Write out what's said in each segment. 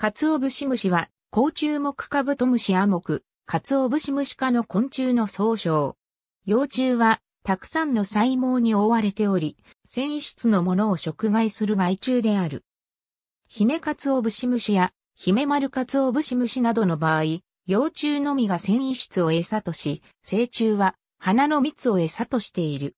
カツオブシムシは、甲虫目カブトムシアモク、カツオブシムシ科の昆虫の総称。幼虫は、たくさんの細胞に覆われており、繊維質のものを食害する害虫である。ヒメカツオブシムシや、ヒメマルカツオブシムシなどの場合、幼虫のみが繊維質を餌とし、成虫は花の蜜を餌としている。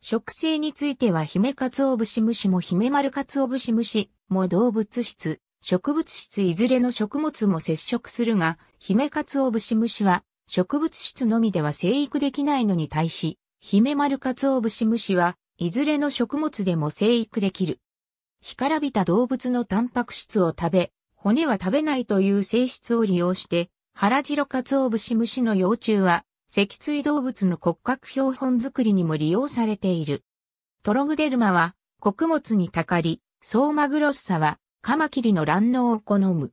食性についてはヒメカツオブシムシもヒメマルカツオブシムシも動物質、植物質いずれの食物も接触するが、ヒメカツオブシムシは植物質のみでは生育できないのに対し、ヒメマルカツオブシムシはいずれの食物でも生育できる。干からびた動物のタンパク質を食べ、骨は食べないという性質を利用して、ハラジロカツオブシムシの幼虫は、脊椎動物の骨格標本作りにも利用されている。トログデルマは、穀物にたかり、ソーマグロッサは、カマキリの卵能を好む。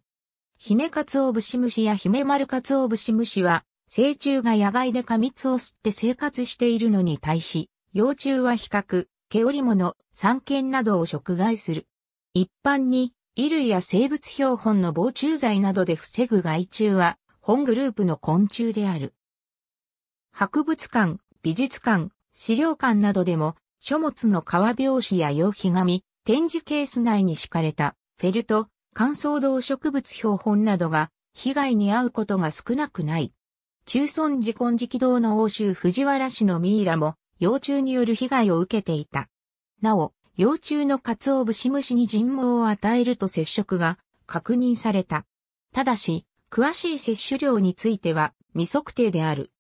ヒメカツオブシムシやヒメマルカツオブシムシは、成虫が野外で過密を吸って生活しているのに対し、幼虫は比較、毛織物、三軒などを食害する。一般に、衣類や生物標本の防虫剤などで防ぐ害虫は、本グループの昆虫である。博物館、美術館、資料館などでも、書物の革表紙や用紙紙、展示ケース内に敷かれたフェルト、乾燥動植物標本などが被害に遭うことが少なくない。中村寺金色堂の欧州藤原氏のミイラも幼虫による被害を受けていた。なお、幼虫のカツオブシムシに人毛を与えると接触が確認された。ただし、詳しい摂取量については未測定である。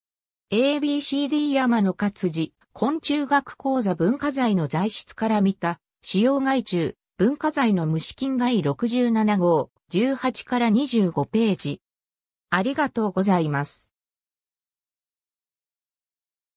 ABCD 山の活字、昆虫学講座文化財の材質から見た、使用害虫、文化財の虫金外67号、18から25ページ。ありがとうございます。